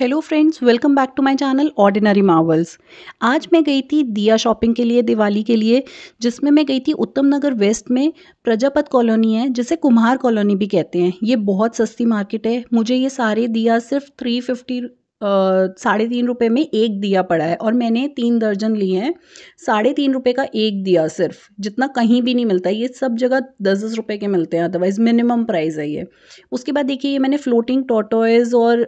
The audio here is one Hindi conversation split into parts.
hello friends welcome back to my channel ordinary marvels आज मैं गई थी दिया शॉपिंग के लिए दिवाली के लिए जिसमें मैं गई थी उत्तम नगर वेस्ट में प्रजापत कॉलोनी है जिसे कुम्हार कॉलोनी भी कहते हैं ये बहुत सस्ती मार्केट है मुझे ये सारे दिया सिर्फ थ्री फिफ्टी साढ़े तीन रुपये में एक दिया पड़ा है और मैंने तीन दर्जन लिए हैं साढ़े तीन रुपये का एक दिया सिर्फ जितना कहीं भी नहीं मिलता ये सब जगह दस दस रुपये के मिलते हैं अदरवाइज़ मिनिमम प्राइस है ये उसके बाद देखिए ये मैंने फ्लोटिंग टोटोइज और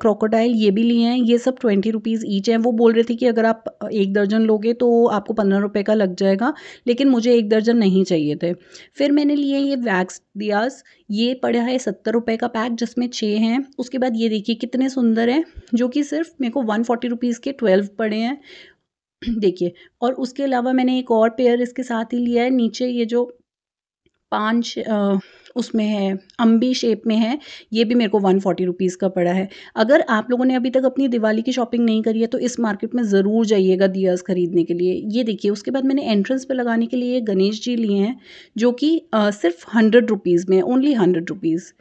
क्रोकोडाइल ये भी लिए हैं ये सब ट्वेंटी रुपीज़ ईच हैं वो बोल रहे थे कि अगर आप एक दर्जन लोगे तो आपको पंद्रह रुपये का लग जाएगा लेकिन मुझे एक दर्जन नहीं चाहिए थे फिर मैंने लिए ये वैक्स दियास ये पड़ा है सत्तर रुपये का पैक जिसमें छः हैं उसके बाद ये देखिए कितने सुंदर हैं जो कि सिर्फ मेरे को वन फोर्टी रुपीज़ के ट्वेल्व पड़े हैं देखिए और उसके अलावा मैंने एक और पेयर इसके साथ ही लिया है नीचे ये जो पांच उसमें है अम्बी शेप में है ये भी मेरे को वन फोर्टी रुपीज़ का पड़ा है अगर आप लोगों ने अभी तक अपनी दिवाली की शॉपिंग नहीं करी है तो इस मार्केट में ज़रूर जाइएगा दियाज खरीदने के लिए ये देखिए उसके बाद मैंने एंट्रेंस पे लगाने के लिए गणेश जी लिए हैं जो कि सिर्फ हंड्रेड रुपीज़ में ओनली हंड्रेड रुपीज़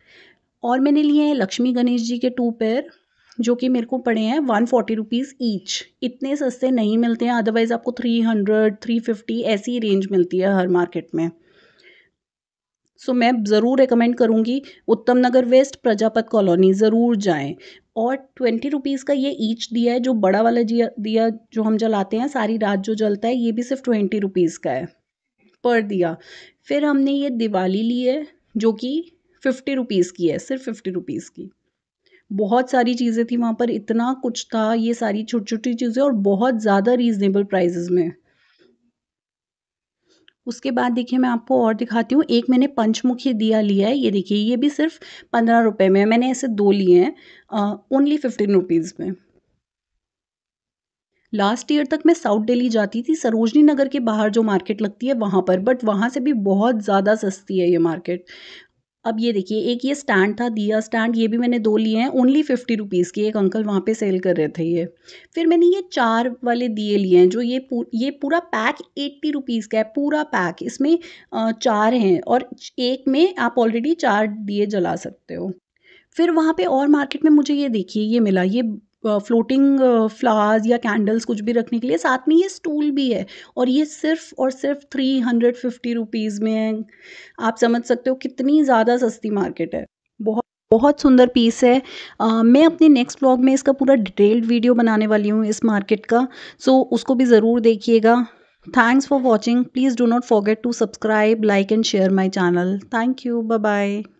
और मैंने लिए हैं लक्ष्मी गणेश जी के टू पेयर जो कि मेरे को पड़े हैं वन फोर्टी रुपीज़ ईच इतने सस्ते नहीं मिलते हैं अदरवाइज़ आपको थ्री हंड्रेड थ्री फिफ्टी ऐसी रेंज मिलती है हर मार्केट में सो so, मैं ज़रूर रिकमेंड करूँगी उत्तम नगर वेस्ट प्रजापत कॉलोनी ज़रूर जाएँ और ट्वेंटी रुपीज़ का ये ईच दिया है जो बड़ा वाला दिया जो हम जलाते हैं सारी रात जो जलता है ये भी सिर्फ ट्वेंटी रुपीज़ का है पर दिया फिर हमने ये दिवाली ली है जो कि फिफ्टी रुपीज़ की है सिर्फ फिफ्टी रुपीज़ की बहुत सारी चीज़ें थी वहाँ पर इतना कुछ था ये सारी छोटी छोटी चीज़ें और बहुत ज़्यादा रीज़नेबल प्राइजेज़ में उसके बाद देखिए मैं आपको और दिखाती हूँ एक मैंने पंचमुखी दिया लिया है ये देखिए ये भी सिर्फ पंद्रह रुपये में मैंने ऐसे दो लिए हैं ओनली फिफ्टीन रुपीज़ में लास्ट ईयर तक मैं साउथ दिल्ली जाती थी सरोजनी नगर के बाहर जो मार्केट लगती है वहाँ पर बट वहाँ से भी बहुत ज़्यादा सस्ती है ये मार्केट अब ये देखिए एक ये स्टैंड था दिया स्टैंड ये भी मैंने दो लिए हैं ओनली फिफ्टी रुपीज़ के एक अंकल वहाँ पे सेल कर रहे थे ये फिर मैंने ये चार वाले दिए लिए हैं जो ये पूर, ये पूरा पैक एट्टी रुपीज़ का है पूरा पैक इसमें चार हैं और एक में आप ऑलरेडी चार दिए जला सकते हो फिर वहाँ पे और मार्केट में मुझे ये देखिए ये मिला ये फ्लोटिंग फ्लावर्स या कैंडल्स कुछ भी रखने के लिए साथ में ये स्टूल भी है और ये सिर्फ और सिर्फ थ्री हंड्रेड फिफ्टी रुपीज़ में है आप समझ सकते हो कितनी ज़्यादा सस्ती मार्केट है बहुत बहुत सुंदर पीस है आ, मैं अपने नेक्स्ट ब्लॉग में इसका पूरा डिटेल्ड वीडियो बनाने वाली हूँ इस मार्केट का सो so, उसको भी ज़रूर देखिएगा thanks for watching please do not forget to subscribe like and share my channel thank you bye bye